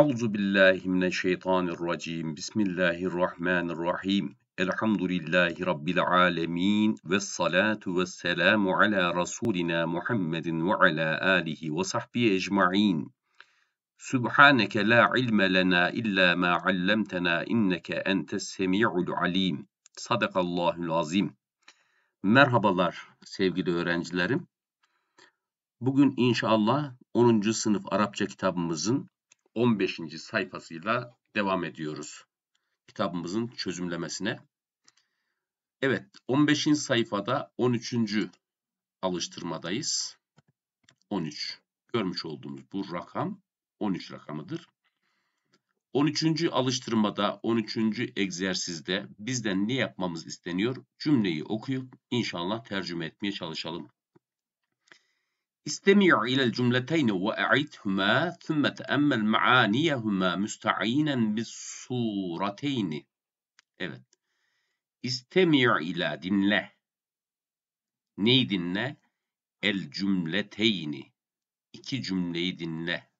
Euzu billahi mineşşeytanirracim. Bismillahirrahmanirrahim. Elhamdülillahi rabbil alamin ve salatu ve selamu ala rasulina Muhammedin ve ala alihi ve sahbihi ecmaîn. Subhaneke la ilme lena illa ma allamtana inneke entes semiul alim. Sadakallahul azim. Merhabalar sevgili öğrencilerim. Bugün inşallah 10. sınıf Arapça kitabımızın 15. sayfasıyla devam ediyoruz. Kitabımızın çözümlemesine. Evet 15. sayfada 13. alıştırmadayız. 13. Görmüş olduğumuz bu rakam 13 rakamıdır. 13. alıştırmada 13. egzersizde bizden ne yapmamız isteniyor? Cümleyi okuyup inşallah tercüme etmeye çalışalım. استمع إلى الجملتين وأعدهما ثم تأمل معانيهما müstainen بالصورتين Evet. İstemiyor ila dinle. Neyi dinle? El cümleteyni. İki cümleyi dinle.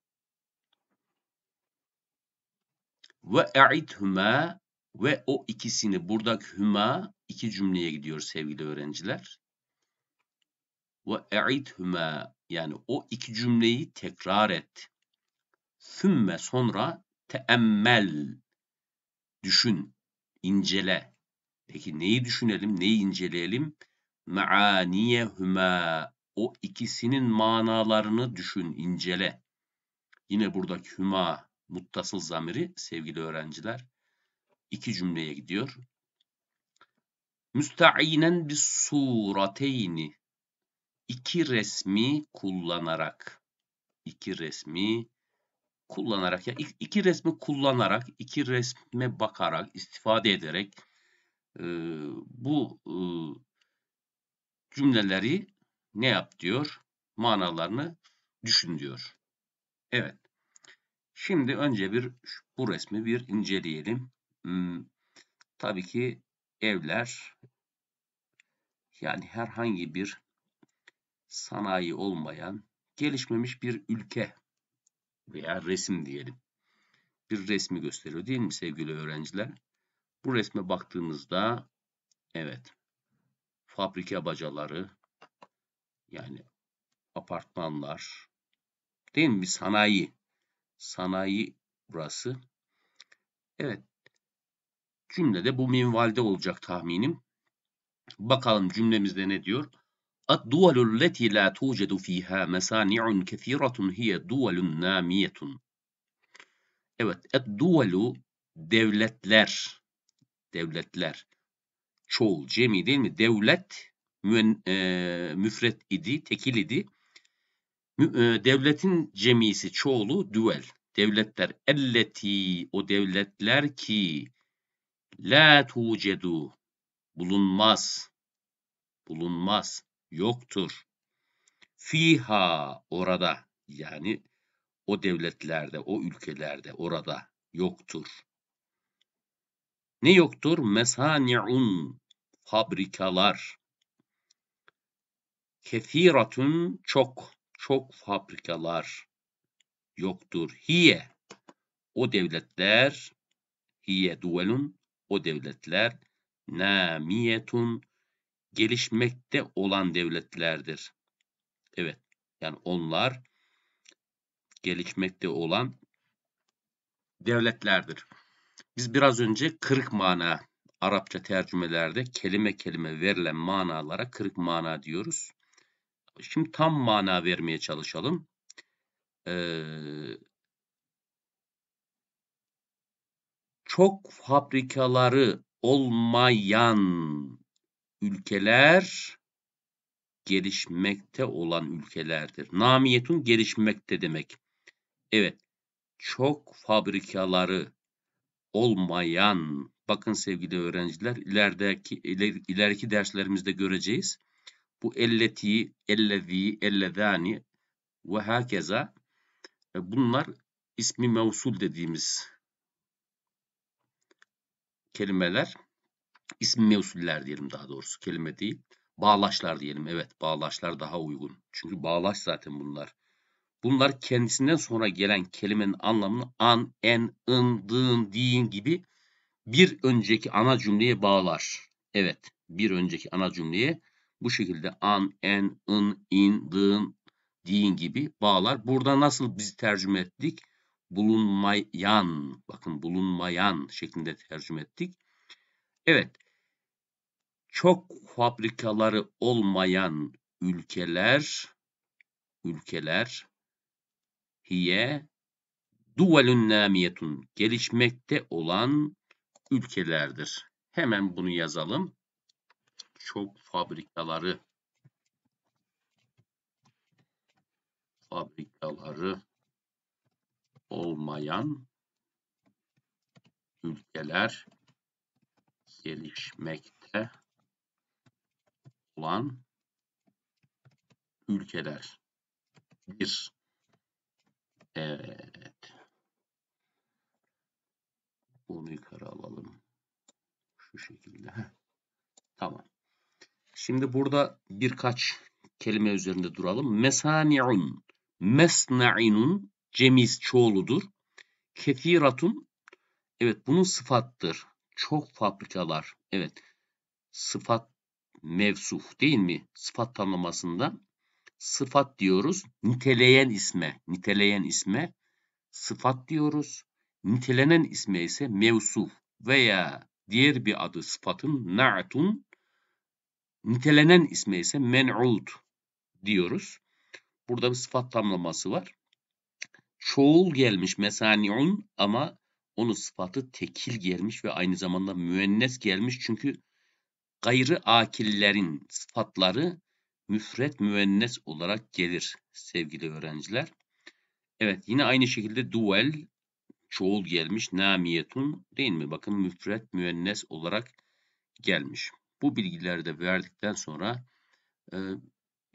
Ve e'idhuma ve o ikisini buradaki huma iki cümleye gidiyor sevgili öğrenciler. Ve e'idhuma yani o iki cümleyi tekrar et. Sümme sonra teemmel. Düşün, incele. Peki neyi düşünelim, neyi inceleyelim? Meaniyehüme. O ikisinin manalarını düşün, incele. Yine buradaki hüma muttasıl zamiri sevgili öğrenciler iki cümleye gidiyor. Müstainen bir surateyni iki resmi kullanarak iki resmi kullanarak ya iki resmi kullanarak iki resme bakarak istifade ederek e, bu e, cümleleri ne yap diyor manalarını düşün diyor. Evet. Şimdi önce bir bu resmi bir inceleyelim. Hmm, tabii ki evler yani herhangi bir sanayi olmayan gelişmemiş bir ülke veya resim diyelim. Bir resmi gösteriyor değil mi sevgili öğrenciler? Bu resme baktığımızda evet fabrika bacaları yani apartmanlar değil mi? Bir sanayi. Sanayi burası. Evet. Cümlede bu minvalde olacak tahminim. Bakalım cümlemizde ne diyor? الدول التي لا توجد فيها مسانع كثيرة هي دول نامية Evet, الدول devletler devletler çoğul cemi değil mi? Devlet müen, e, müfret idi, tekil idi. Mü, e, devletin cemisi çoğulu düvel. Devletler elleti o devletler ki la tucedu bulunmaz bulunmaz yoktur. Fiha orada yani o devletlerde, o ülkelerde, orada yoktur. Ne yoktur? Mesani'un fabrikalar. Kethiratun çok, çok fabrikalar yoktur. Hiye o devletler hiye duvelun o devletler namiyetun gelişmekte olan devletlerdir. Evet. Yani onlar gelişmekte olan devletlerdir. Biz biraz önce kırık mana Arapça tercümelerde kelime kelime verilen manalara kırık mana diyoruz. Şimdi tam mana vermeye çalışalım. Ee, çok fabrikaları olmayan ülkeler gelişmekte olan ülkelerdir. Namiyetun gelişmekte demek. Evet. Çok fabrikaları olmayan bakın sevgili öğrenciler ilerideki iler, ileriki derslerimizde göreceğiz. Bu elleti, ellezi, elledani ve hakeza e, bunlar ismi mevsul dediğimiz kelimeler. İsim mevsuller diyelim daha doğrusu kelime değil. Bağlaçlar diyelim. Evet bağlaçlar daha uygun. Çünkü bağlaç zaten bunlar. Bunlar kendisinden sonra gelen kelimenin anlamını an, en, ın, dın, din gibi bir önceki ana cümleye bağlar. Evet bir önceki ana cümleye bu şekilde an, en, ın, in, dın, din gibi bağlar. Burada nasıl biz tercüme ettik? Bulunmayan, bakın bulunmayan şeklinde tercüme ettik. Evet, çok fabrikaları olmayan ülkeler ülkeler hiye duvelün namiyetun gelişmekte olan ülkelerdir. Hemen bunu yazalım. Çok fabrikaları fabrikaları olmayan ülkeler gelişmekte olan ülkeler. Bir. Evet. Bunu yukarı alalım. Şu şekilde. Heh. Tamam. Şimdi burada birkaç kelime üzerinde duralım. Mesani'un, mesna'inun cemiz çoğuludur. Kefiratun, evet bunun sıfattır. Çok fabrikalar, evet sıfat mevsuf değil mi? Sıfat tanımasında sıfat diyoruz. Niteleyen isme, niteleyen isme sıfat diyoruz. Nitelenen isme ise mevsuf veya diğer bir adı sıfatın na'tun nitelenen isme ise men'ud diyoruz. Burada bir sıfat tamlaması var. Çoğul gelmiş mesani'un ama onun sıfatı tekil gelmiş ve aynı zamanda müennes gelmiş çünkü Gayrı akillerin sıfatları müfret müennes olarak gelir sevgili öğrenciler. Evet yine aynı şekilde duel çoğul gelmiş. Namiyetun değil mi? Bakın müfret müennes olarak gelmiş. Bu bilgileri de verdikten sonra e,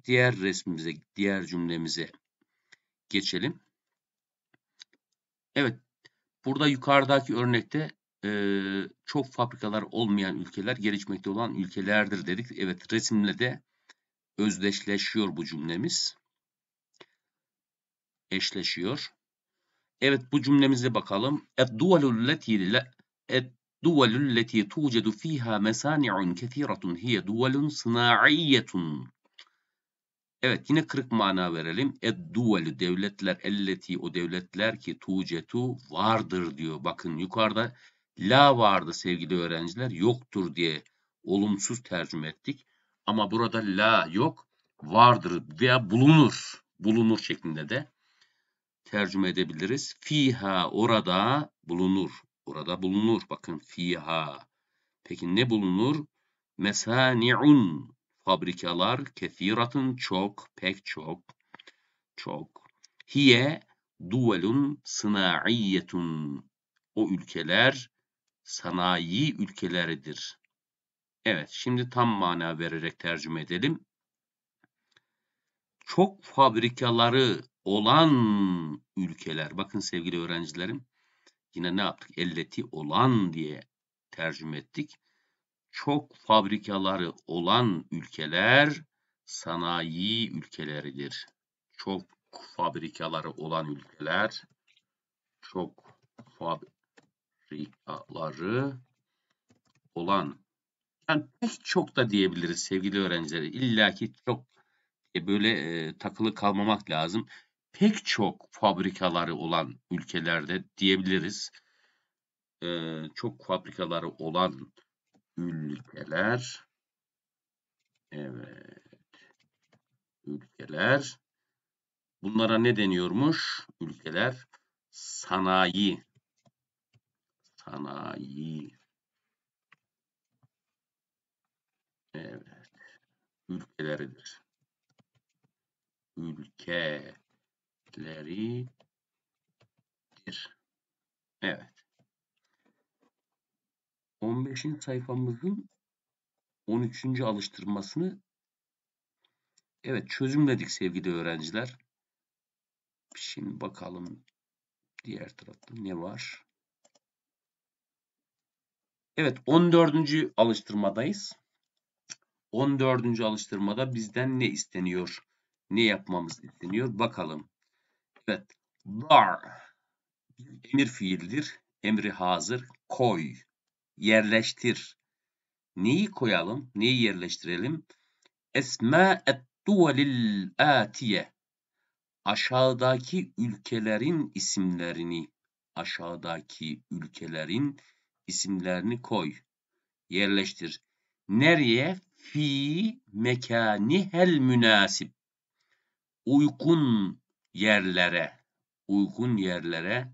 diğer resmimize, diğer cümlemize geçelim. Evet, burada yukarıdaki örnekte e, çok fabrikalar olmayan ülkeler gelişmekte olan ülkelerdir dedik. Evet resimle de özdeşleşiyor bu cümlemiz. Eşleşiyor. Evet bu cümlemize bakalım. اَدْدُوَلُ الَّتِي تُوْجَدُ fiha مَسَانِعٌ كَثِيرَةٌ هِيَ دُوَلٌ صِنَاعِيَّةٌ Evet yine kırık mana verelim. Edduvelü devletler elleti o devletler ki tucetu vardır diyor. Bakın yukarıda La vardı sevgili öğrenciler yoktur diye olumsuz tercüme ettik. Ama burada la yok vardır veya bulunur bulunur şeklinde de tercüme edebiliriz. Fiha orada bulunur. Orada bulunur. Bakın fiha. Peki ne bulunur? Mesani'un fabrikalar kethiratın çok, pek çok, çok. Hiye duvelun sınaiyetun. O ülkeler sanayi ülkeleridir. Evet, şimdi tam mana vererek tercüme edelim. Çok fabrikaları olan ülkeler. Bakın sevgili öğrencilerim, yine ne yaptık? Elleti olan diye tercüme ettik. Çok fabrikaları olan ülkeler sanayi ülkeleridir. Çok fabrikaları olan ülkeler çok fab fabrikaları olan yani pek çok da diyebiliriz sevgili öğrencileri İlla ki çok e, böyle e, takılı kalmamak lazım. Pek çok fabrikaları olan ülkelerde diyebiliriz. E, çok fabrikaları olan ülkeler evet ülkeler bunlara ne deniyormuş? Ülkeler sanayi sanayi evet ülkeleridir. Ülkeleridir. Evet. 15. sayfamızın 13. alıştırmasını evet çözümledik sevgili öğrenciler. Şimdi bakalım diğer tarafta ne var? Evet 14. alıştırmadayız. 14. alıştırmada bizden ne isteniyor? Ne yapmamız isteniyor? Bakalım. Evet. bar Emir fiildir. Emri hazır. Koy. Yerleştir. Neyi koyalım? Neyi yerleştirelim? Esma et duvelil atiye. Aşağıdaki ülkelerin isimlerini aşağıdaki ülkelerin isimlerini isimlerini koy. Yerleştir. Nereye? Fi mekani hel münasip. Uygun yerlere, uygun yerlere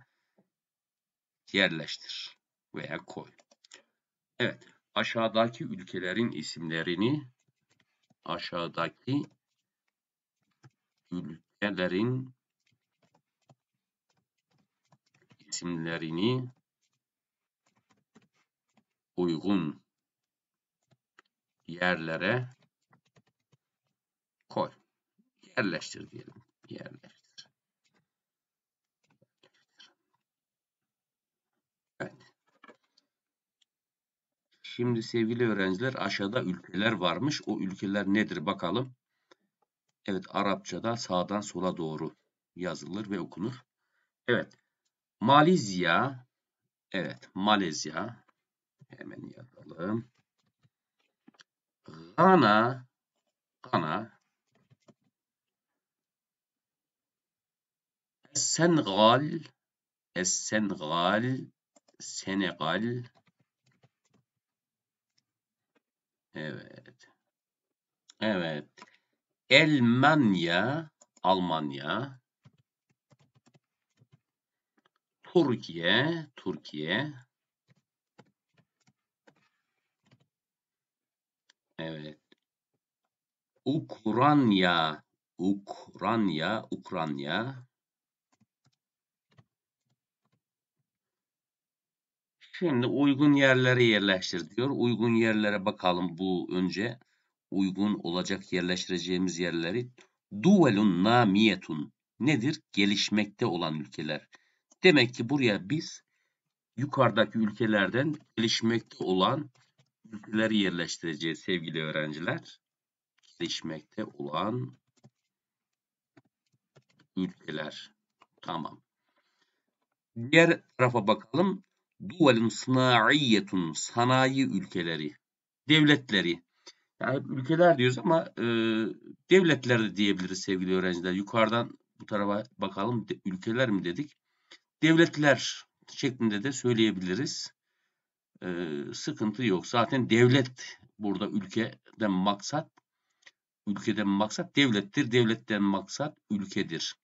yerleştir veya koy. Evet, aşağıdaki ülkelerin isimlerini aşağıdaki ülkelerin isimlerini uygun yerlere koy. Yerleştir diyelim. Yerleştir. Evet. Şimdi sevgili öğrenciler aşağıda ülkeler varmış. O ülkeler nedir bakalım. Evet Arapçada sağdan sola doğru yazılır ve okunur. Evet. Malezya. Evet Malezya. Hemen yazalım. Gana Gana Senegal Senegal Senegal Evet. Evet. Almanya, Almanya Türkiye Türkiye Evet. Ukrayna, Ukrayna, Ukrayna. Şimdi uygun yerlere yerleştir diyor. Uygun yerlere bakalım bu önce. Uygun olacak yerleştireceğimiz yerleri. Duvelun namiyetun. Nedir? Gelişmekte olan ülkeler. Demek ki buraya biz yukarıdaki ülkelerden gelişmekte olan neler yerleştireceğiz sevgili öğrenciler? Gelişmekte olan ülkeler. Tamam. Diğer tarafa bakalım. Duvalun sınaiyyetun sanayi ülkeleri. Devletleri. Yani ülkeler diyoruz ama e, devletler de diyebiliriz sevgili öğrenciler. Yukarıdan bu tarafa bakalım. De, ülkeler mi dedik? Devletler şeklinde de söyleyebiliriz e, sıkıntı yok. Zaten devlet burada ülkeden maksat ülkeden maksat devlettir. Devletten maksat ülkedir.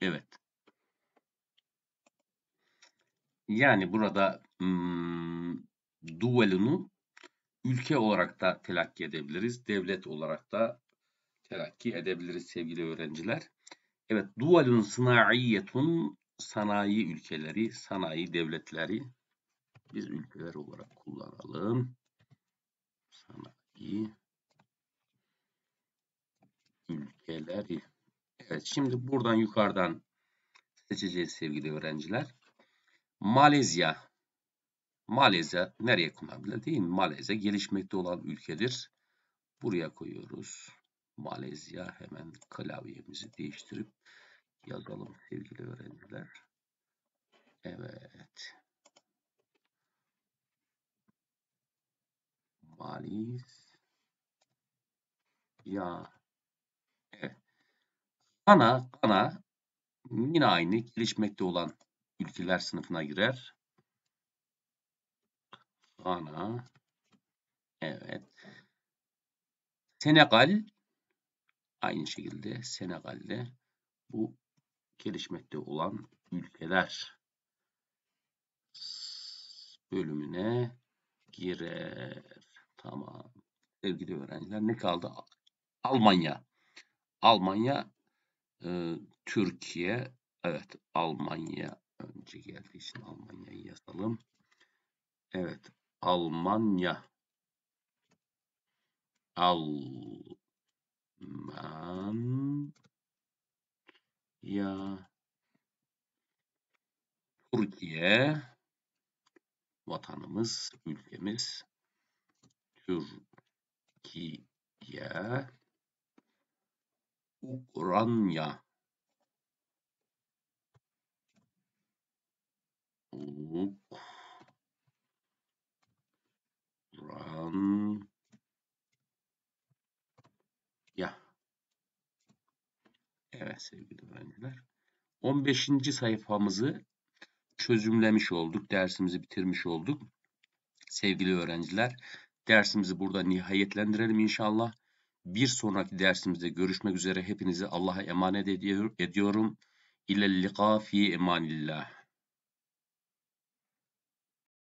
Evet. Yani burada hmm, duelunu ülke olarak da telakki edebiliriz. Devlet olarak da telakki edebiliriz sevgili öğrenciler. Evet, dualun sınaiyyetun sanayi ülkeleri, sanayi devletleri biz ülkeler olarak kullanalım. Sanayi ülkeleri. Evet şimdi buradan yukarıdan seçeceğiz sevgili öğrenciler. Malezya. Malezya nereye kullanabilir değil mi? Malezya gelişmekte olan ülkedir. Buraya koyuyoruz. Malezya hemen klavyemizi değiştirip yazalım sevgili öğrenciler. Evet. yapmalıyız? Ya. Evet. Kana, kana yine aynı gelişmekte olan ülkeler sınıfına girer. Kana. Evet. Senegal aynı şekilde Senegal'de bu gelişmekte olan ülkeler bölümüne girer. Tamam. Sevgili öğrenciler ne kaldı? Almanya. Almanya, e, Türkiye. Evet Almanya önce geldiği için Almanya'yı yazalım. Evet Almanya. Almanya. Türkiye vatanımız, ülkemiz Türkiye Ukrayna Ukrayna Evet sevgili öğrenciler 15. sayfamızı çözümlemiş olduk. Dersimizi bitirmiş olduk. Sevgili öğrenciler Dersimizi burada nihayetlendirelim inşallah. Bir sonraki dersimizde görüşmek üzere. Hepinizi Allah'a emanet ediyorum. İlel lika fi emanillah.